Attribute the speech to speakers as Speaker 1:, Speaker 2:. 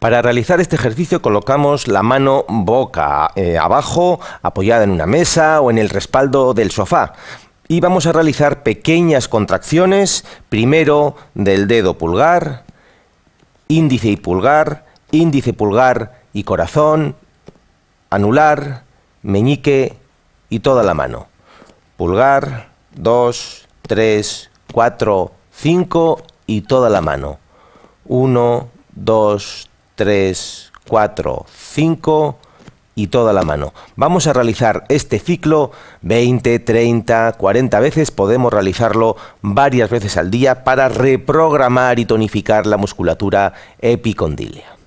Speaker 1: Para realizar este ejercicio colocamos la mano boca eh, abajo, apoyada en una mesa o en el respaldo del sofá. Y vamos a realizar pequeñas contracciones, primero del dedo pulgar, índice y pulgar, índice pulgar y corazón, anular, meñique y toda la mano. Pulgar, dos, tres, cuatro, cinco y toda la mano. 1, 2, 3, 4, 5 y toda la mano. Vamos a realizar este ciclo 20, 30, 40 veces. Podemos realizarlo varias veces al día para reprogramar y tonificar la musculatura epicondílea.